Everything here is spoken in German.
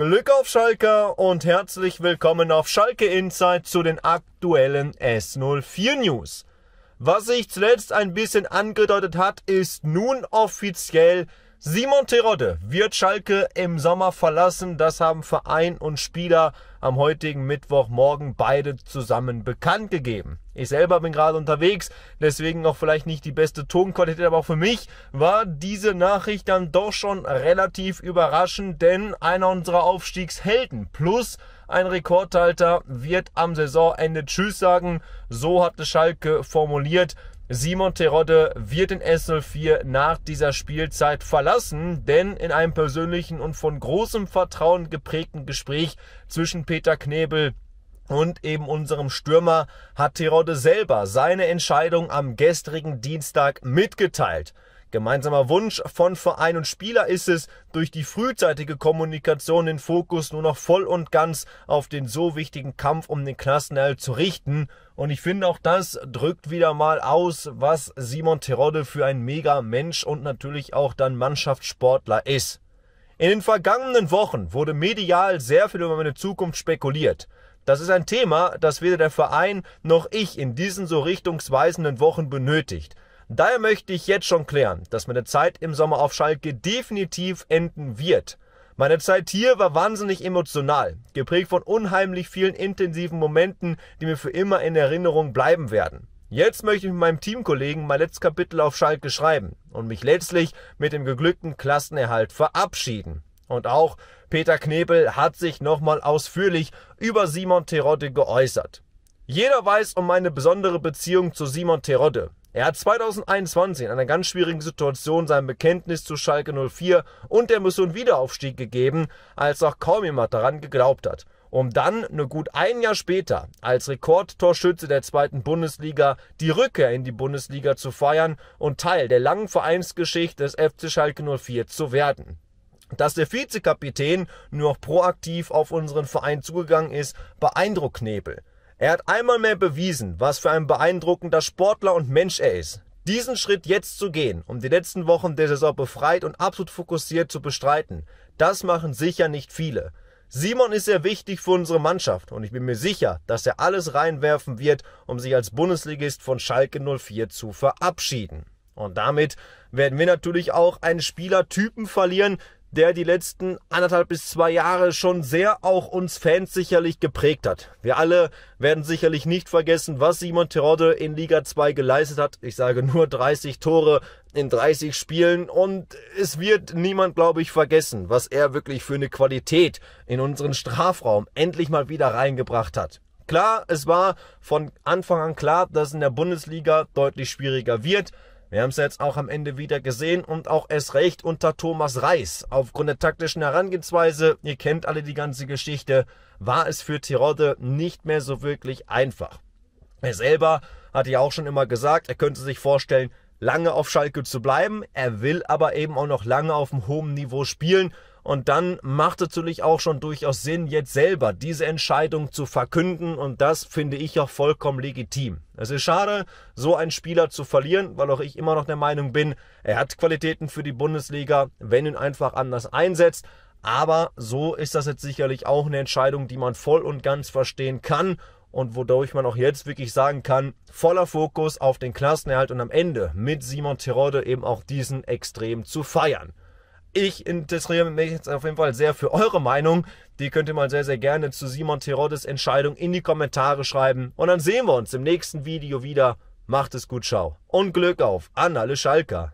Glück auf Schalke und herzlich willkommen auf Schalke Insight zu den aktuellen S04 News. Was sich zuletzt ein bisschen angedeutet hat, ist nun offiziell Simon Terodde wird Schalke im Sommer verlassen. Das haben Verein und Spieler am heutigen Mittwochmorgen beide zusammen bekannt gegeben. Ich selber bin gerade unterwegs, deswegen auch vielleicht nicht die beste Tonqualität, aber auch für mich war diese Nachricht dann doch schon relativ überraschend, denn einer unserer Aufstiegshelden plus ein Rekordhalter wird am Saisonende Tschüss sagen. So hatte Schalke formuliert. Simon Terodde wird den S04 nach dieser Spielzeit verlassen, denn in einem persönlichen und von großem Vertrauen geprägten Gespräch zwischen Peter Knebel und eben unserem Stürmer hat Terodde selber seine Entscheidung am gestrigen Dienstag mitgeteilt. Gemeinsamer Wunsch von Verein und Spieler ist es, durch die frühzeitige Kommunikation den Fokus nur noch voll und ganz auf den so wichtigen Kampf um den Klassenerhalt zu richten. Und ich finde auch das drückt wieder mal aus, was Simon Terodde für ein mega Mensch und natürlich auch dann Mannschaftssportler ist. In den vergangenen Wochen wurde medial sehr viel über meine Zukunft spekuliert. Das ist ein Thema, das weder der Verein noch ich in diesen so richtungsweisenden Wochen benötigt. Daher möchte ich jetzt schon klären, dass meine Zeit im Sommer auf Schalke definitiv enden wird. Meine Zeit hier war wahnsinnig emotional, geprägt von unheimlich vielen intensiven Momenten, die mir für immer in Erinnerung bleiben werden. Jetzt möchte ich mit meinem Teamkollegen mein letztes Kapitel auf Schalke schreiben und mich letztlich mit dem geglückten Klassenerhalt verabschieden. Und auch Peter Knebel hat sich nochmal ausführlich über Simon Terodde geäußert. Jeder weiß um meine besondere Beziehung zu Simon Terodde. Er hat 2021 in einer ganz schwierigen Situation sein Bekenntnis zu Schalke 04 und der Mission Wiederaufstieg gegeben, als auch kaum jemand daran geglaubt hat, um dann nur gut ein Jahr später als Rekordtorschütze der zweiten Bundesliga die Rückkehr in die Bundesliga zu feiern und Teil der langen Vereinsgeschichte des FC Schalke 04 zu werden. Dass der Vizekapitän nur noch proaktiv auf unseren Verein zugegangen ist, beeindruckt Nebel. Er hat einmal mehr bewiesen, was für ein beeindruckender Sportler und Mensch er ist. Diesen Schritt jetzt zu gehen, um die letzten Wochen der Saison befreit und absolut fokussiert zu bestreiten, das machen sicher nicht viele. Simon ist sehr wichtig für unsere Mannschaft und ich bin mir sicher, dass er alles reinwerfen wird, um sich als Bundesligist von Schalke 04 zu verabschieden. Und damit werden wir natürlich auch einen Spielertypen verlieren, der die letzten anderthalb bis zwei Jahre schon sehr auch uns Fans sicherlich geprägt hat. Wir alle werden sicherlich nicht vergessen, was Simon Terodde in Liga 2 geleistet hat. Ich sage nur 30 Tore in 30 Spielen und es wird niemand, glaube ich, vergessen, was er wirklich für eine Qualität in unseren Strafraum endlich mal wieder reingebracht hat. Klar, es war von Anfang an klar, dass in der Bundesliga deutlich schwieriger wird. Wir haben es jetzt auch am Ende wieder gesehen und auch es recht unter Thomas Reis. Aufgrund der taktischen Herangehensweise, ihr kennt alle die ganze Geschichte, war es für Tirode nicht mehr so wirklich einfach. Er selber hatte ja auch schon immer gesagt, er könnte sich vorstellen, lange auf Schalke zu bleiben. Er will aber eben auch noch lange auf einem hohen Niveau spielen. Und dann macht es natürlich auch schon durchaus Sinn, jetzt selber diese Entscheidung zu verkünden. Und das finde ich auch vollkommen legitim. Es ist schade, so einen Spieler zu verlieren, weil auch ich immer noch der Meinung bin, er hat Qualitäten für die Bundesliga, wenn ihn einfach anders einsetzt. Aber so ist das jetzt sicherlich auch eine Entscheidung, die man voll und ganz verstehen kann und wodurch man auch jetzt wirklich sagen kann, voller Fokus auf den Klassenerhalt und am Ende mit Simon Terode eben auch diesen extrem zu feiern ich interessiere mich jetzt auf jeden Fall sehr für eure Meinung. Die könnt ihr mal sehr, sehr gerne zu Simon Terodes Entscheidung in die Kommentare schreiben. Und dann sehen wir uns im nächsten Video wieder. Macht es gut, ciao. Und Glück auf an alle Schalker.